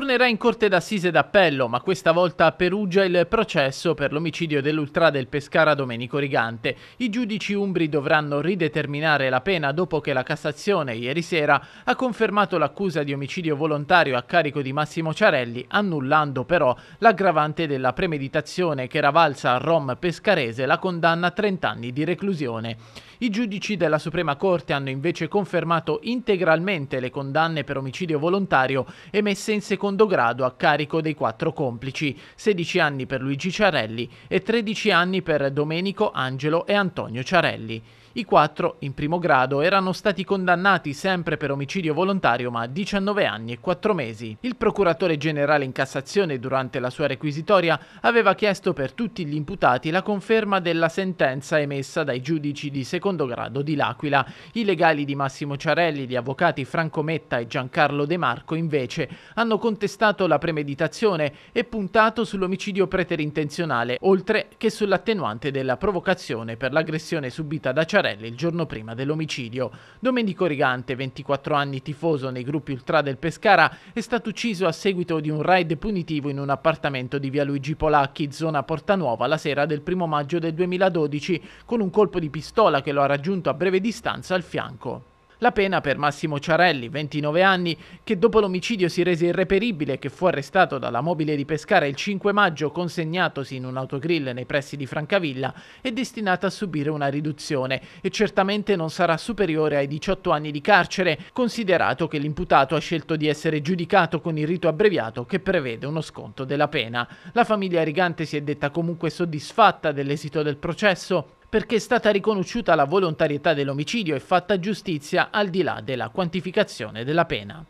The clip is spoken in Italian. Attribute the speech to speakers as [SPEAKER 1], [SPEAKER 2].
[SPEAKER 1] Tornerà in corte d'assise d'appello, ma questa volta a Perugia il processo per l'omicidio dell'ultra del Pescara Domenico Rigante. I giudici umbri dovranno rideterminare la pena dopo che la Cassazione ieri sera ha confermato l'accusa di omicidio volontario a carico di Massimo Ciarelli, annullando però l'aggravante della premeditazione che era valsa a Rom Pescarese la condanna a 30 anni di reclusione. I giudici della Suprema Corte hanno invece confermato integralmente le condanne per omicidio volontario emesse in seconda secondo grado a carico dei quattro complici, 16 anni per Luigi Ciarelli e 13 anni per Domenico, Angelo e Antonio Ciarelli. I quattro, in primo grado, erano stati condannati sempre per omicidio volontario ma a 19 anni e 4 mesi. Il procuratore generale in Cassazione, durante la sua requisitoria, aveva chiesto per tutti gli imputati la conferma della sentenza emessa dai giudici di secondo grado di L'Aquila. I legali di Massimo Ciarelli, gli avvocati Franco Metta e Giancarlo De Marco, invece, hanno contestato la premeditazione e puntato sull'omicidio preterintenzionale, oltre che sull'attenuante della provocazione per l'aggressione subita da Ciarelli Cecciarelli il giorno prima dell'omicidio. Domenico Rigante, 24 anni tifoso nei gruppi ultra del Pescara, è stato ucciso a seguito di un raid punitivo in un appartamento di via Luigi Polacchi, zona Portanuova, la sera del 1 maggio del 2012, con un colpo di pistola che lo ha raggiunto a breve distanza al fianco. La pena per Massimo Ciarelli, 29 anni, che dopo l'omicidio si rese irreperibile e che fu arrestato dalla mobile di Pescara il 5 maggio consegnatosi in un autogrill nei pressi di Francavilla, è destinata a subire una riduzione e certamente non sarà superiore ai 18 anni di carcere, considerato che l'imputato ha scelto di essere giudicato con il rito abbreviato che prevede uno sconto della pena. La famiglia Rigante si è detta comunque soddisfatta dell'esito del processo perché è stata riconosciuta la volontarietà dell'omicidio e fatta giustizia al di là della quantificazione della pena.